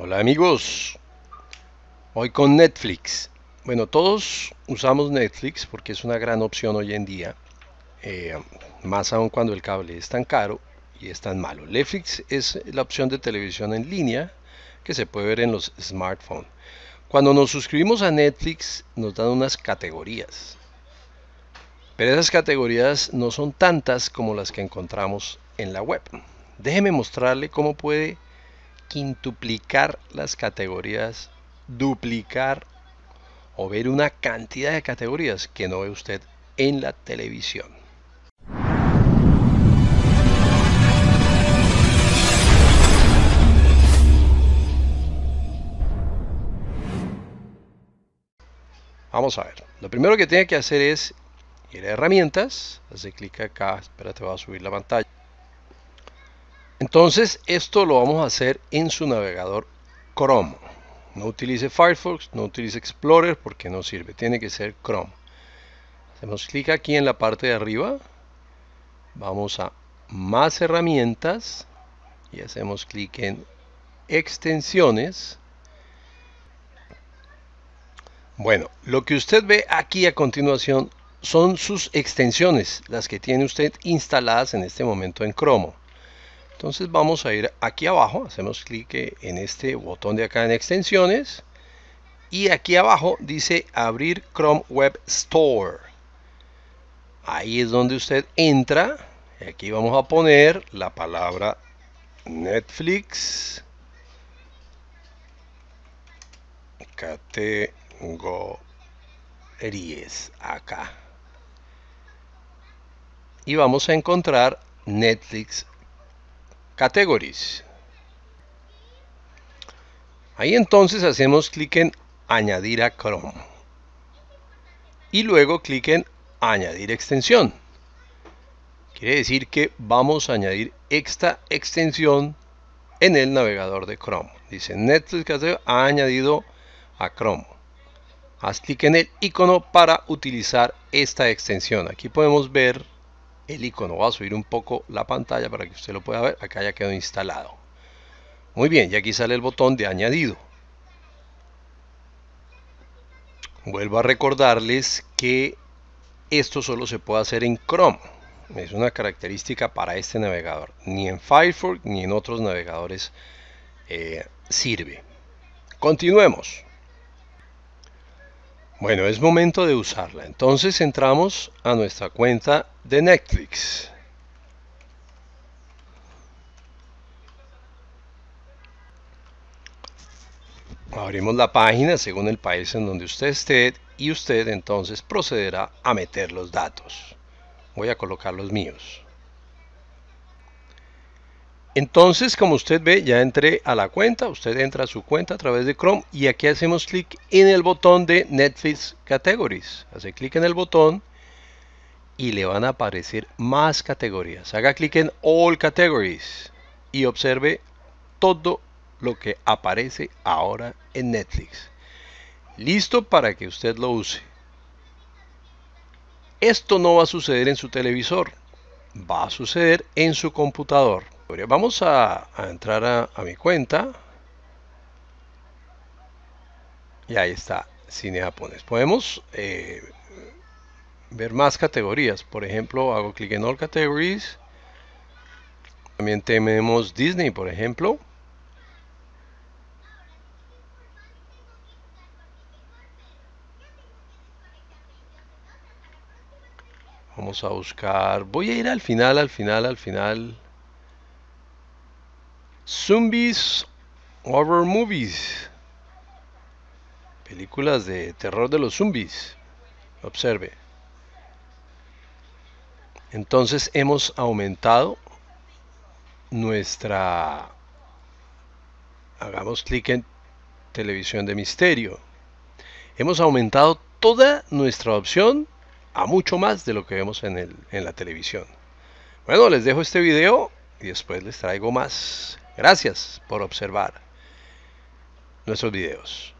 Hola amigos, hoy con Netflix. Bueno, todos usamos Netflix porque es una gran opción hoy en día, eh, más aún cuando el cable es tan caro y es tan malo. Netflix es la opción de televisión en línea que se puede ver en los smartphones. Cuando nos suscribimos a Netflix nos dan unas categorías, pero esas categorías no son tantas como las que encontramos en la web. Déjeme mostrarle cómo puede quintuplicar las categorías, duplicar o ver una cantidad de categorías que no ve usted en la televisión. Vamos a ver. Lo primero que tiene que hacer es ir a herramientas. Hace clic acá. Espera, te va a subir la pantalla. Entonces esto lo vamos a hacer en su navegador Chrome. No utilice Firefox, no utilice Explorer porque no sirve, tiene que ser Chrome. Hacemos clic aquí en la parte de arriba, vamos a más herramientas y hacemos clic en extensiones. Bueno, lo que usted ve aquí a continuación son sus extensiones, las que tiene usted instaladas en este momento en Chrome. Entonces vamos a ir aquí abajo, hacemos clic en este botón de acá en extensiones y aquí abajo dice abrir Chrome Web Store. Ahí es donde usted entra. Y aquí vamos a poner la palabra Netflix. Categorías acá. Y vamos a encontrar Netflix Categories. Ahí entonces hacemos clic en añadir a Chrome. Y luego clic en añadir extensión. Quiere decir que vamos a añadir esta extensión en el navegador de Chrome. Dice Netflix ha añadido a Chrome. Haz clic en el icono para utilizar esta extensión. Aquí podemos ver el icono. va a subir un poco la pantalla para que usted lo pueda ver. Acá ya quedó instalado. Muy bien, y aquí sale el botón de añadido. Vuelvo a recordarles que esto solo se puede hacer en Chrome. Es una característica para este navegador. Ni en Firefox ni en otros navegadores eh, sirve. Continuemos. Bueno, es momento de usarla. Entonces entramos a nuestra cuenta de Netflix. Abrimos la página según el país en donde usted esté y usted entonces procederá a meter los datos. Voy a colocar los míos. Entonces, como usted ve, ya entré a la cuenta, usted entra a su cuenta a través de Chrome y aquí hacemos clic en el botón de Netflix Categories. Hace clic en el botón y le van a aparecer más categorías. Haga clic en All Categories y observe todo lo que aparece ahora en Netflix. Listo para que usted lo use. Esto no va a suceder en su televisor, va a suceder en su computador. Vamos a, entrar a, mi cuenta. Y ahí está, cine japonés. Podemos eh, ver más categorías. Por ejemplo, hago clic en All Categories. También tenemos Disney, por ejemplo. Vamos a buscar. Voy a ir al final, al final, al final. Zombies Horror Movies. Películas de terror de los zombies. Observe. Entonces hemos aumentado nuestra... Hagamos clic en televisión de misterio. Hemos aumentado toda nuestra opción a mucho más de lo que vemos en, el, en la televisión. Bueno, les dejo este video y después les traigo más. Gracias por observar nuestros videos.